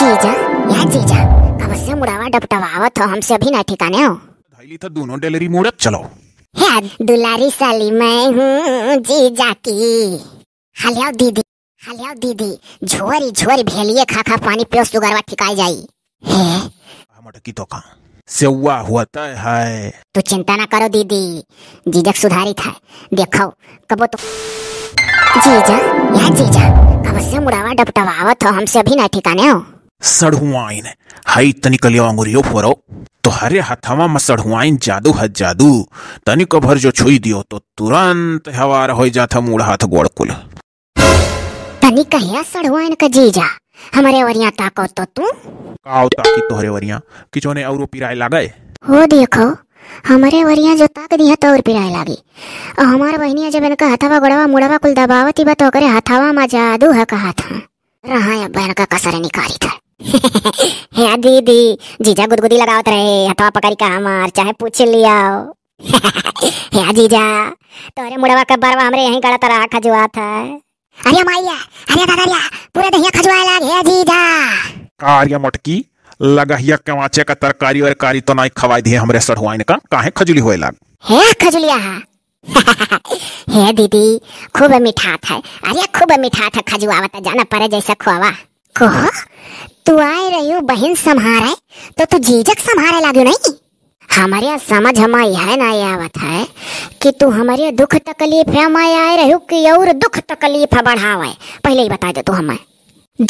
जीजा या जीजा अब से मुड़ावा डपटवावा तो हमसे अभी ना ठिकाने हो धाइली था तो दोनों डेलरी मोड़त चलो है दुलारी साली मैं हूँ जीजा की हल्याओ दीदी हल्याओ दीदी झोरी झोरी भेलिए खा खा पानी पियो सुगरवा ठिकाई जाई है मटकी तो का सेवा होता तो है तू तो चिंता ना करो दीदी जीजा सुधारी था देखो कबो तो जीजा या जीजा कब से मुड़ावा डपटवावत हो हमसे अभी ना ठिकाने हो सड़हुआइन हई तनिक लियो अंगुरियो फोरो तो हरे हथवा में सड़हुआइन जादू है जादू तनिक भर जो छुई दियो तो तुरंत हवार हो जात मूड़ हाथ गोड़ कुल तनिक है सड़हुआइन का जीजा हमारे वरिया ताको तो तू काओ ताकी तोहरे वरिया किचो ने औरो पिराए लागे हो देखो हमारे वरिया जो ताक दिया तो और पिराए लागी और हमार बहनिया जब इनका हथवा गोड़वा मुड़वा कुल दबावती बा तो ओकरे हथवा में जादू है कहा था रहा बहन का कसर निकाली था हे दीदी जीजा गुदगुदी लगावत रहे हथवा पकड़ का हमार चाहे पूछ लिया हे जीजा तोरे मुड़वा के बरवा हमरे यही गड़ा तरा खजुआ था अरे माइया अरे गगरिया पूरे दहिया खजुआ लाग हे जीजा आर्या मटकी लगहिया के वाचे का तरकारी और कारी तो नहीं खवाई दिए हमरे सरहुआइन का काहे खजुली होए लाग हे खजुलिया हे दीदी खूब मीठा था अरे खूब मीठा था खजुआवा त जाना पड़े जैसा खुआवा कहो तू आए रही बहन संभार है तो तू जीजक संभारे लागो नहीं हमारे यहाँ समझ हम यह ना आवत है कि तू हमारे दुख तकलीफ हम आए रहो कि और दुख तकलीफ बढ़ावे पहले ही बता दे तू हमें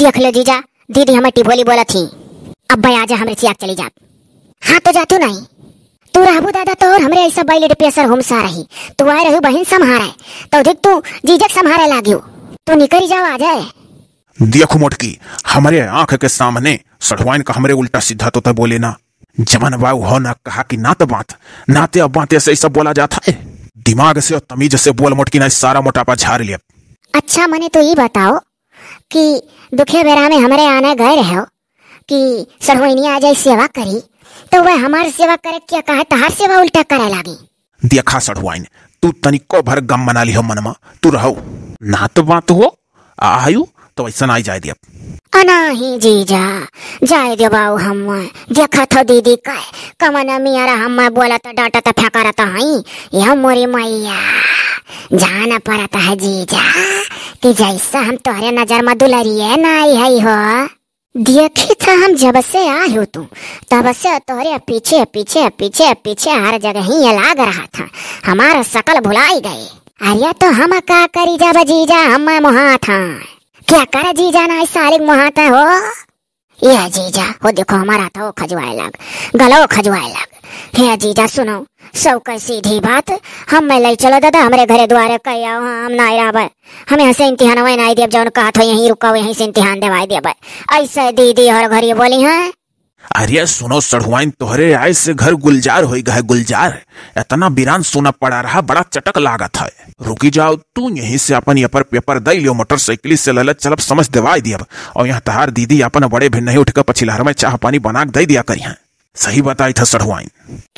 देख लो जीजा दीदी हमें टिबोली बोला थी अब भाई आजा हमारे चियाक चली जा हाँ तो जातू नहीं तू रहबू दादा तो और हमरे ऐसा बैलेट प्रेशर हम सा रही तू आए रहो बहन संहारे तो देख तू जीजक संभारे लागियो तू निकल जाओ आ जाए देखो मोटकी हमारे आंख के सामने सड़वाइन का हमारे उल्टा सीधा तो तब बोले ना जमन बाबू हो ना कहा कि ना तो बात ना तो अब बात ऐसे सब बोला जाता है दिमाग से और तमीज से बोल मोटकी ना सारा मोटापा झाड़ लिया अच्छा मने तो ये बताओ कि दुखे बेरा में हमारे आने गए रहे हो कि सड़वैनिया आ जाए सेवा करी तो वह हमार सेवा करे क्या कहा तहार सेवा उल्टा करे लागी देखा सड़वाइन तू तनिको भर गम मना ली हो मनमा तू रहो ना तो बात हो आयु तो ऐसा ना ही जाए दिया अना ही जीजा जाए दियो बाऊ हम देखा था दीदी का कमन रहा हम बोला तो डाटा तो फेंका रहता हई यह मोरी मैया जाना पड़ता है जीजा कि जैसा हम तोहरे नजर में दुलरिए ना आई है हो देखी था हम जब से आए हो तू तब से तोहरे पीछे पीछे पीछे पीछे हर जगह ही ये लाग रहा था हमारा शकल भुलाई गई अरे तो हम का करी जब जीजा हम मुहा था क्या कर जीजा ना साले मुहाता हो ये जीजा वो देखो हमारा था वो खजवाए लग गलो खजवाए लग हे जीजा सुनो सब कर सीधी बात हम मैं ले चलो दादा हमारे घरे द्वारे कह आओ हाँ, हम ना आ आबे हमें यहाँ से इम्तिहान वही नहीं देव जौन कहा था यहीं रुका यहीं से इम्तिहान देवाई भाई ऐसे दीदी हर घड़ी बोली हैं हाँ? अरे सुनो सड़ुआइन तोहरे आय से घर गुलजार हो गए गुलजार इतना बिरान सोना पड़ा रहा बड़ा चटक लागत है रुकी जाओ तू यहीं से अपन अपर पेपर दे लियो मोटरसाइकिल से ललत चलब समझ दवा देवा अब और यहाँ तहार दीदी अपन बड़े भी नहीं उठकर कर पछिलहर में चाह पानी बना दे दिया करी है सही बताई था सड़ुआइन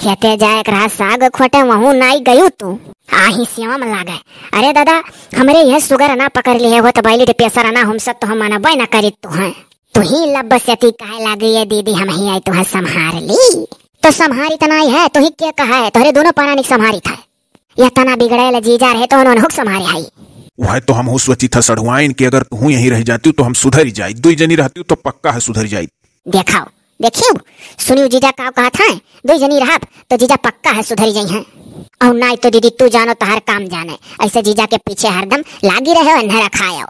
खेते जाए रहा साग खोटे वहू नाई गयू तू आही श्याम लागे अरे दादा हमरे यह सुगर ना पकड़ लिए हो तो बैली पेसर ना हम सब तो हम मना ना करी तो हैं तू ही लब्बस्यति कहे लागी है दीदी हम ही आई तुह संहार ली तो इतना ही है तो ही क्या कहा है तोरे दोनों पौराणिक संहारी था यह तना बिगड़े जीजा रहे तो उन्होंने हुक संहारे आई वह तो हम हो सोची था सड़वाइन की अगर तू यही रह जाती तो हम सुधर ही जाई दुई जनी रहती तो पक्का है सुधर जाए देखाओ देखियो सुनियो जीजा का कहा था दुई जनी रहा तो जीजा पक्का है सुधर जाई हैं हाँ। और ना तो दीदी तू जानो तो हर काम जाने ऐसे जीजा के पीछे हरदम लागी रहे हो अंधेरा खाया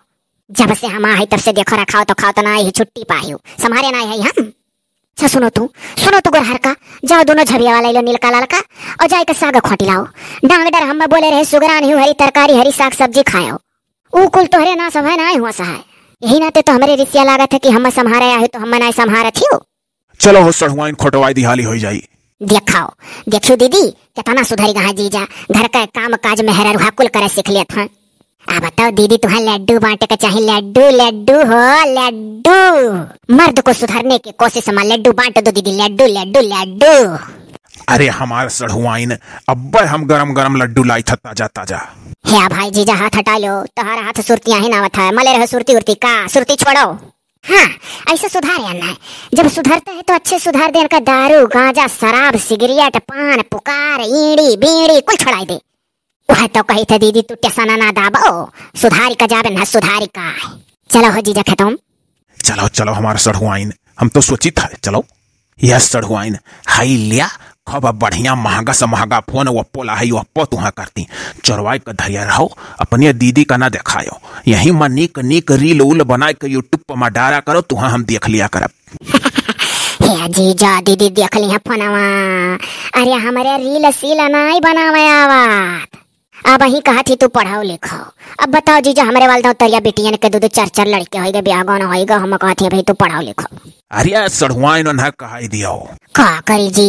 जब से हम आई तब से देखो रखाओ तो खाओ तो ना ही छुट्टी पाई संभारे ना है हम अच्छा सुनो तू सुनो तू गुरहर का जाओ दोनों झबिया वाला लो नीलका लाल का और जाए का तो साग खोटी लाओ डांग डर हम बोले रहे सुगरान हरी तरकारी हरी साग सब्जी खाओ ऊ कुल तो हरे ना सब है ना हुआ सहाय यही नाते तो हमारे रिसिया लागत है कि हम संहारे आए तो हम ना संहारा थी चलो हो सर हुआ इन खोटवाई दिहाली हो जाई देखाओ देखियो दीदी कितना सुधरी गहा जीजा घर का काम काज में रुहा कुल करे सीख लेत हैं आ बताओ तो दीदी तुम्हें लड्डू बांटे का चाहे लड्डू लड्डू हो लड्डू मर्द को सुधारने की कोशिश में लड्डू बांट दो तो दीदी लड्डू लड्डू लड्डू अरे हमारे सड़ुआइन अब हम गरम गरम लड्डू लाई था ताजा ताजा हे भाई जीजा हाथ हटा लो तुम्हारा हाथ सुरतिया ही ना था मले रहे सुरती उरती का सुरती छोड़ो हाँ ऐसा सुधार आना है जब सुधरता है तो अच्छे सुधार दे का दारू गांजा शराब सिगरेट पान पुकार ईड़ी बीड़ी कुल छुड़ाई दे वह तो कही थे दीदी तू टेसना ना दाबो सुधारी का जाबे ना सुधारी का चलो हो जीजा खतम चलो चलो हमारा सड़ुआइन हम तो सोचित है चलो यह सड़ुआइन हाई लिया खब बढ़िया महंगा से महंगा फोन वो पोला है वह पो तुहा करती चोरवाई का धैर्य रहो अपने दीदी का ना देखायो यही मन निक निक रील उल बनाए के यूट्यूब पर माँ डारा करो तुहा हम देख लिया करब जीजा दीदी देख लिया फोनवा अरे हमारे रील सील नहीं बनावे आवाज अब वही कहा थी तू पढ़ाओ लिखाओ अब बताओ जीजा हमारे वाले तरिया बेटियन के दो दो चार चार लड़के गए ब्याह गौन गए हम कहा थे भाई तू पढ़ाओ लिखाओ अरे इन्होंने कहा दिया का करी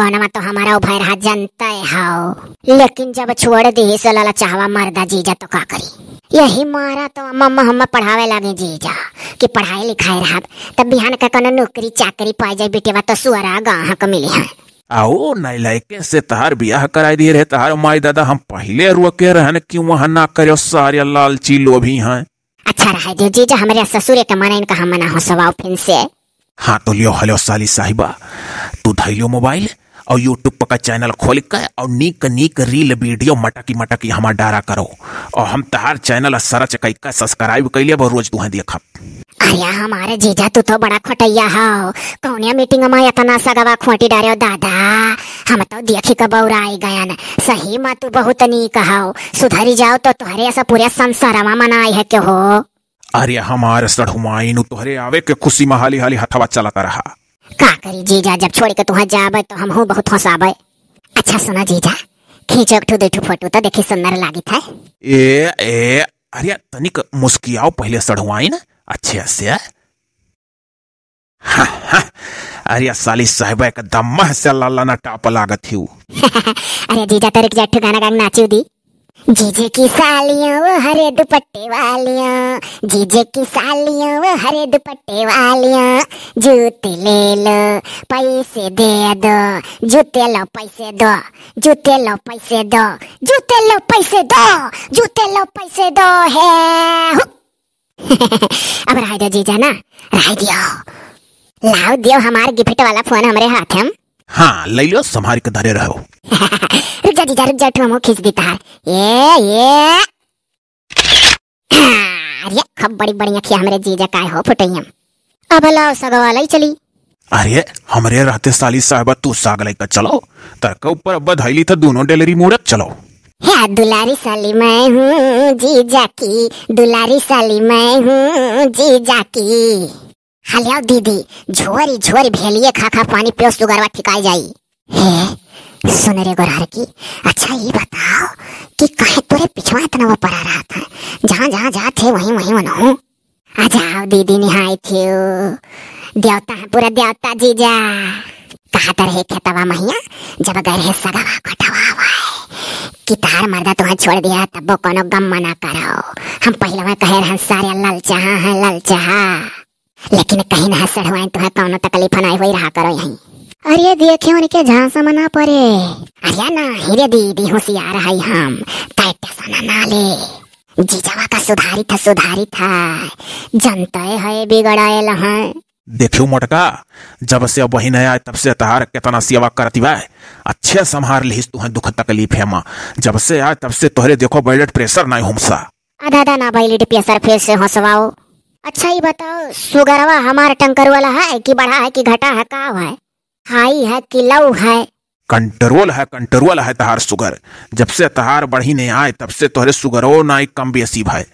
गौनवा तो हमारा उभर हाथ है हाओ लेकिन जब छोड़ दी सलाला चाहवा जीजा तो का करी यही मारा तो मम्मा हम पढ़ावे लगे जीजा कि पढ़ाई लिखाई रहा तब बिहान का कोनो नौकरी चाकरी पाई जाए बेटे तो सुअरा गाहक मिले हैं आओ नहीं लैके से तहार ब्याह कराए दिए रहे तहार माई दादा हम पहले रोके रहन कि वहाँ ना करे सारे लालची भी हैं अच्छा रहा जो जी जो हमारे ससुरे के माना इनका हम मना हो सवाओ फिर से हाँ तो लियो हलो साली साहिबा तू धैलो मोबाइल और यूट्यूब पर का चैनल खोल कर और नीक नीक रील वीडियो मटकी मटकी हमारा डारा करो और हम तहार तो चैनल सरच कैका सब्सक्राइब कर लिया रोज तुह देख अरे हमारे जीजा तू तो बड़ा खटैया हो कौनिया मीटिंग में इतना सगवा खोटी डारे हो दादा हम तो देखी का बौराई गयन सही मा तू बहुत नी कहो सुधरी जाओ तो तुहरे ऐसा पूरे संसारवा मनाई है के हो अरे हमारे सड़हुमाइन तुहरे आवे के खुशी में हाली हाली हथवा चलाता रहा का करी जीजा जब छोड़ के तुहा जाबे तो हम हूँ बहुत हंसाबे अच्छा सुना जीजा खींचो ठू दे फोटो तो देखे सुंदर लागी था ए ए अरे तनिक मुस्कियाओ पहले सड़वाई ना अच्छे से हाँ, हाँ, अरे साली साहब एक दम्मा से लाला ना टाप लागत ही अरे जीजा तेरे के जट्ठू गाना गांग नाचियो दी जीजे की सालियां वो हरे दुपट्टे वालियां जीजे की सालियां वो हरे दुपट्टे वालियां जूते ले लो पैसे दे दो जूते लो पैसे दो जूते लो पैसे दो जूते लो पैसे दो जूते लो पैसे दो है अब राय दो जीजा ना राय दियो लाओ दियो हमारे गिफ्ट वाला फोन हमारे हाथ हम हाँ ले लो संभाल के धरे रहो रुक जा जीजा रुक जा ठोमो खींच दी तार ये ये अरे खूब बड़ी बड़ी अखिया हमरे जीजा काय हो फुटैया अब लाओ सगवालाई चली अरे हमरे रहते साली साहब तू सागलाई का चलो तरका ऊपर बधाईली था दोनों डेलरी मुड़त चलो दुलारी साली मैं हूँ जीजा की दुलारी साली मैं हूँ जीजा की हल्याओ हाँ दीदी झोरी झोरी भेलिए खा खा पानी पियो सुगरवा ठिकाई जाई हे सुन रे गोरार की अच्छा ये बताओ कि काहे तोरे पिछवा इतना वो पड़ा रहा था जहाँ जहाँ जा थे वहीं वहीं वनहूँ आ जाओ दीदी निहाय थे देवता है पूरा देवता जीजा कहा तर है खेतवा महिया जब गए है सगावा खटवा हुआ कि तार मर्दा तुहाँ छोड़ दिया तब वो कोनो गम मना कराओ हम पहले कहे रहे सारे लल चाह है लल चाह लेकिन कहीं ना सड़वाए तुम्हें कौनो तकलीफ ना हुई रहा करो यहीं अरे देखे उनके से मना पड़े अरे ना हिरे दीदी होशियार है हम सना ना ले जीजावा का सुधारी था सुधारी था जनता है बिगड़ायल है देखियो मोटका जब से अब बहिन आया तब से तहार कितना सेवा करती बा अच्छे संभार तू है दुख तकलीफ है माँ जब से आए तब से तोहरे देखो ब्लड प्रेशर ना हमसा आधा ना ब्लड प्रेशर फिर से हंसवाओ अच्छा ही बताओ सुगरवा हमारा टंकर वाला है कि बढ़ा है कि घटा है का है हाई है कि लव है कंट्रोल है कंट्रोल है तहार सुगर जब से तहार बढ़ी नहीं आए तब से तोहरे सुगरो ना एक कम बेसी है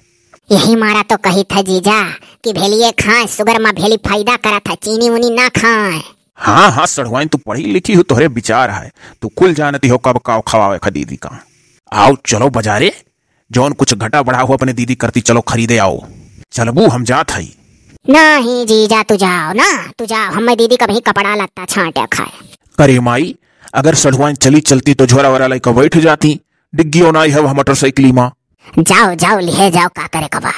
यही मारा तो कही था जीजा कि भेलिए खाए सुगर माँ भेली फायदा करा था चीनी उनी ना खाए हाँ हाँ सड़वाई तू पढ़ी लिखी हो तोहरे विचार है तू कुल जानती हो कब काव खवावे खा दीदी का आओ चलो बाजारे जौन कुछ घटा बढ़ा हो अपने दीदी करती चलो खरीदे आओ चलबू हम जात हई नहीं जीजा तू जाओ ना तू जाओ हम दीदी कभी कपड़ा लत्ता छांट खाए करे माई अगर सढ़वान चली चलती तो झोरा वरा लैका बैठ जाती डिग्गियो नाई हव मोटरसाइकिल माँ जाओ जाओ लिहे जाओ का करे कबा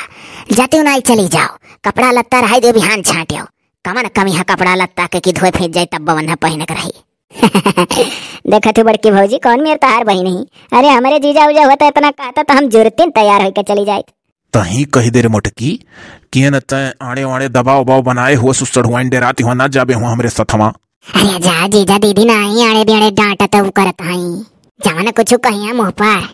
जाती नाई चली जाओ कपड़ा लत्ता रहा दे बिहान छाटियो कमन कमी है कपड़ा लत्ता के कि धोए फेंक जाए तब बवन पहन कर रही देखा तू बड़की भौजी कौन मेरे तो हार बही नहीं अरे हमारे जीजा उजा होता तो इतना कहता तो हम जुड़ते तैयार होकर चली जाए तही कही देर मोटकी किए न तय आड़े वाड़े दबाव उबाव बनाए हुआ सुसड़ हुआ इंडे हुआ ना जाबे हुआ हमरे सथमा अरे जा जीजा दीदी ना ही आड़े बेड़े डांटा तो करत हई जावा कुछ कहिया मुंह पर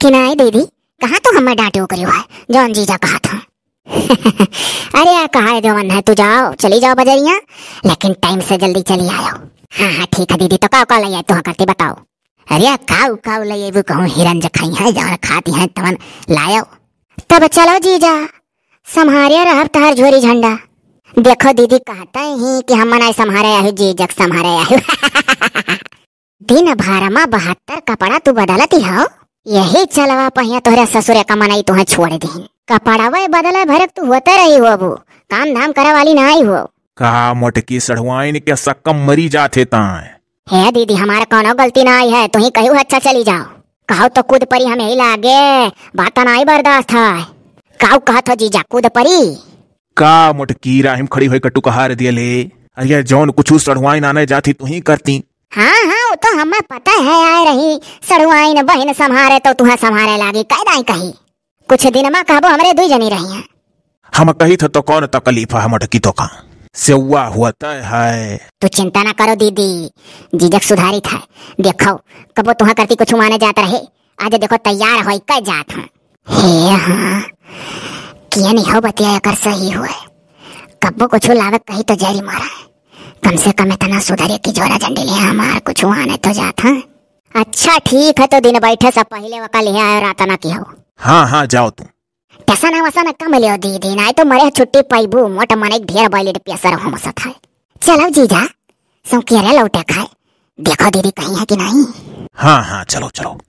कि ना दीदी कहां तो हमर डांटे करियो है जौन जीजा कहा था अरे यार कहा है जवान है तू जाओ चली जाओ बजरिया लेकिन टाइम से जल्दी चली आओ हाँ हाँ ठीक है दीदी तो का का लइया तू करते बताओ अरे काऊ काऊ वो कहूँ हिरन जखाई है जान खाती है तवन लाओ तब चलो जीजा संहारिया रहब तहर झोरी झंडा देखो दीदी कहता ही कि हम मनाए संहारे आयु जीजक संहारे आयु दिन भारमा बहत्तर कपड़ा तू बदलती हो यही चलवा पहिया तोहरे ससुरे का मनाई तुहा छोड़ दी कपड़ा वही बदला भरक तू होते रही हो अबू काम धाम करा वाली ना आई हो कहा मोटकी सड़वाइन के सक्कम मरी जाते ता है दीदी हमारा कोनो गलती ना आई है तुही कहू अच्छा चली जाओ कहो तो कूद परी हमें ही लागे बात ना ही बर्दाश्त है काऊ कहा था तो जीजा कूद परी का मोटकी राहिम खड़ी हुई कट्टू कहार दिए ले अरे जौन कुछ सड़वाई नाने जाती तू ही करती हाँ हाँ वो तो हमें पता है आए रही सड़वाई न बहन संभारे तो तुहा संभारे लागी कैदाई कही कुछ दिन माँ कहबो हमारे दुई जनी रही हैं हम कही था तो कौन तकलीफ है हम अटकी तो कहा से हुआ होता है तो चिंता ना करो दीदी जीजक सुधारी था देखो कबो तुहा करती कुछ माने जात रहे आज देखो तैयार होई का जात है हे हां किया नहीं हो बतिया कर सही हुए कबो कुछ लावे कही तो जहरी मारा कम से कम इतना सुधारे की जोरा झंडी ले हमार कुछ आने तो जात हां अच्छा ठीक है तो दिन बैठे सब पहले वका ले आयो रातना की हो हां हां जाओ तुम ಟೆಸನ ವಸನ ಕಮಲಿಯೋ ದೀದಿ ನಾಯ್ತು ಮರೆ ಚುಟ್ಟಿ ಪೈಬು ಮೊಟ ಮನೆಗ್ ಢೇರ್ ಬಾಯ್ಲಿಟ್ ಪ್ಯಾಸರ ಹೊಮಸತ್ है चलो जीजा सौकेरे लौटे खाए देखो दीदी कहीं है कि नहीं हाँ हाँ चलो चलो